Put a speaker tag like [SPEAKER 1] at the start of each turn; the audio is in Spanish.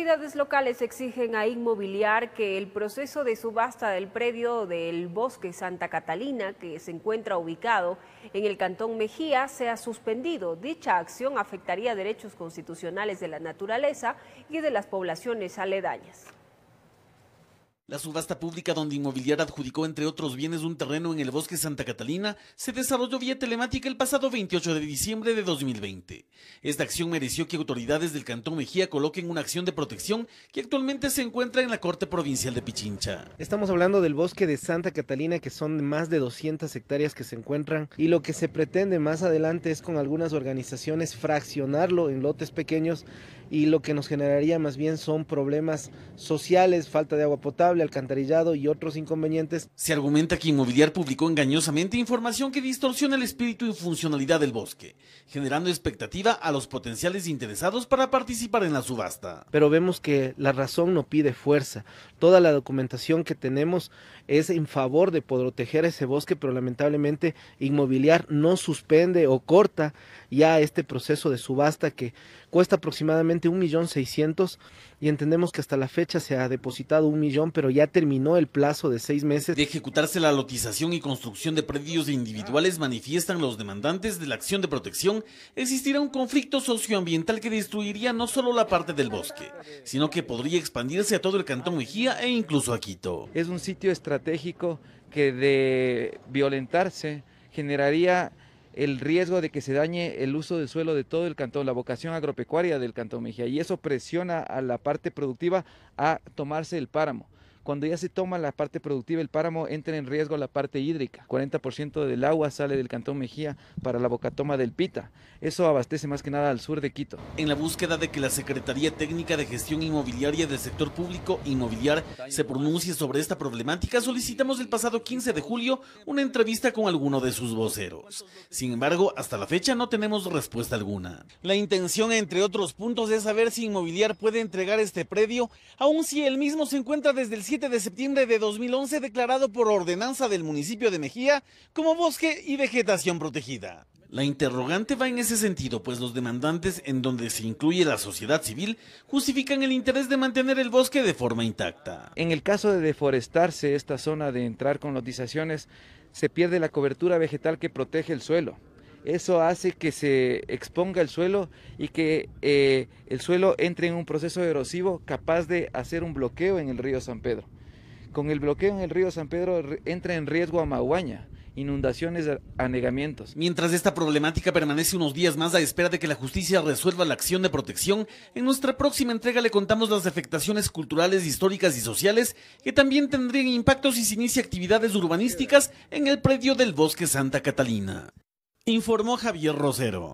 [SPEAKER 1] autoridades locales exigen a Inmobiliar que el proceso de subasta del predio del Bosque Santa Catalina, que se encuentra ubicado en el Cantón Mejía, sea suspendido. Dicha acción afectaría derechos constitucionales de la naturaleza y de las poblaciones aledañas.
[SPEAKER 2] La subasta pública donde Inmobiliar adjudicó, entre otros bienes, un terreno en el bosque Santa Catalina se desarrolló vía telemática el pasado 28 de diciembre de 2020. Esta acción mereció que autoridades del Cantón Mejía coloquen una acción de protección que actualmente se encuentra en la Corte Provincial de Pichincha.
[SPEAKER 1] Estamos hablando del bosque de Santa Catalina, que son más de 200 hectáreas que se encuentran, y lo que se pretende más adelante es con algunas organizaciones fraccionarlo en lotes pequeños y lo que nos generaría más bien son problemas sociales, falta de agua potable, alcantarillado y otros inconvenientes.
[SPEAKER 2] Se argumenta que Inmobiliar publicó engañosamente información que distorsiona el espíritu y funcionalidad del bosque, generando expectativa a los potenciales interesados para participar en la subasta. Pero
[SPEAKER 1] vemos que la razón no pide fuerza. Toda la documentación que tenemos es en favor de poder proteger ese bosque, pero lamentablemente Inmobiliar no suspende o corta ya este proceso de subasta que cuesta aproximadamente un millón seiscientos y entendemos que hasta la fecha se ha depositado un millón, pero ya terminó el plazo de seis meses.
[SPEAKER 2] De ejecutarse la lotización y construcción de predios individuales, manifiestan los demandantes de la acción de protección, existirá un conflicto socioambiental que destruiría no solo la parte del bosque, sino que podría expandirse a todo el Cantón Mejía e incluso a Quito. Es un sitio estratégico
[SPEAKER 3] que de violentarse generaría el riesgo de que se dañe el uso del suelo de todo el cantón, la vocación agropecuaria del cantón Mejía, y eso presiona a la parte productiva a tomarse el páramo. Cuando ya se toma la parte productiva, el páramo entra en riesgo la parte hídrica. 40% del agua sale del Cantón Mejía para la bocatoma del Pita. Eso abastece más que nada al sur de Quito.
[SPEAKER 2] En la búsqueda de que la Secretaría Técnica de Gestión Inmobiliaria del Sector Público Inmobiliar se pronuncie sobre esta problemática, solicitamos el pasado 15 de julio una entrevista con alguno de sus voceros. Sin embargo, hasta la fecha no tenemos respuesta alguna. La intención, entre otros puntos, es saber si Inmobiliar puede entregar este predio, aun si el mismo se encuentra desde el 7 de septiembre de 2011 declarado por ordenanza del municipio de Mejía como bosque y vegetación protegida. La interrogante va en ese sentido, pues los demandantes, en donde se incluye la sociedad civil, justifican el interés de mantener el bosque de forma intacta.
[SPEAKER 3] En el caso de deforestarse esta zona de entrar con lotizaciones, se pierde la cobertura vegetal que protege el suelo eso hace que se exponga el suelo y que eh, el suelo entre en un proceso erosivo capaz de hacer un bloqueo en el río San Pedro. Con el bloqueo en el río San Pedro entra en riesgo a Maguaña, inundaciones, anegamientos.
[SPEAKER 2] Mientras esta problemática permanece unos días más a espera de que la justicia resuelva la acción de protección, en nuestra próxima entrega le contamos las afectaciones culturales, históricas y sociales que también tendrían impacto si se inicia actividades urbanísticas en el predio del Bosque Santa Catalina informó Javier
[SPEAKER 3] Rosero.